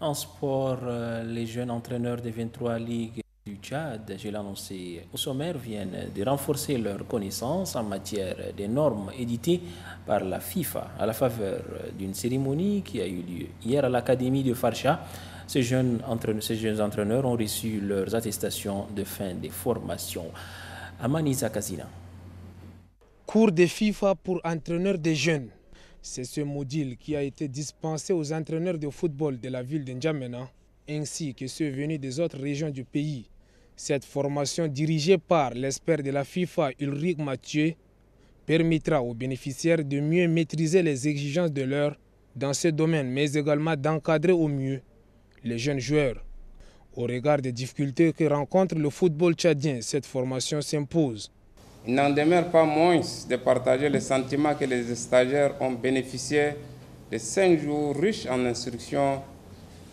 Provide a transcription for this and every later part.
En sport, euh, les jeunes entraîneurs des 23 ligues du Tchad, je l'ai annoncé au sommaire, viennent de renforcer leurs connaissances en matière des normes éditées par la FIFA à la faveur d'une cérémonie qui a eu lieu hier à l'Académie de Farcha. Ces jeunes, entraîneurs, ont reçu leurs attestations de fin des formations. Manisa Kazina. Cours de FIFA pour entraîneurs des jeunes. C'est ce module qui a été dispensé aux entraîneurs de football de la ville de N'Djamena, ainsi que ceux venus des autres régions du pays. Cette formation dirigée par l'expert de la FIFA Ulrich Mathieu permettra aux bénéficiaires de mieux maîtriser les exigences de leur dans ce domaine, mais également d'encadrer au mieux les jeunes joueurs. Au regard des difficultés que rencontre le football tchadien, cette formation s'impose il n'en demeure pas moins de partager le sentiment que les stagiaires ont bénéficié de cinq jours riches en instruction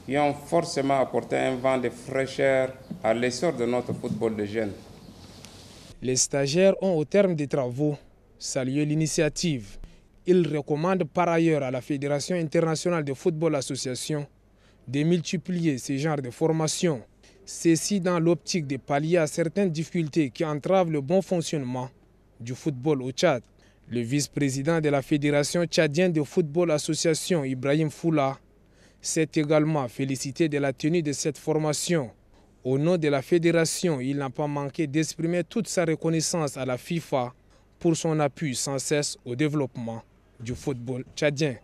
qui ont forcément apporté un vent de fraîcheur à l'essor de notre football de jeunes. Les stagiaires ont, au terme des travaux, salué l'initiative. Ils recommandent par ailleurs à la Fédération internationale de football association de multiplier ce genre de formations Ceci dans l'optique de pallier à certaines difficultés qui entravent le bon fonctionnement du football au Tchad. Le vice-président de la Fédération tchadienne de football association, Ibrahim Foula, s'est également félicité de la tenue de cette formation. Au nom de la fédération, il n'a pas manqué d'exprimer toute sa reconnaissance à la FIFA pour son appui sans cesse au développement du football tchadien.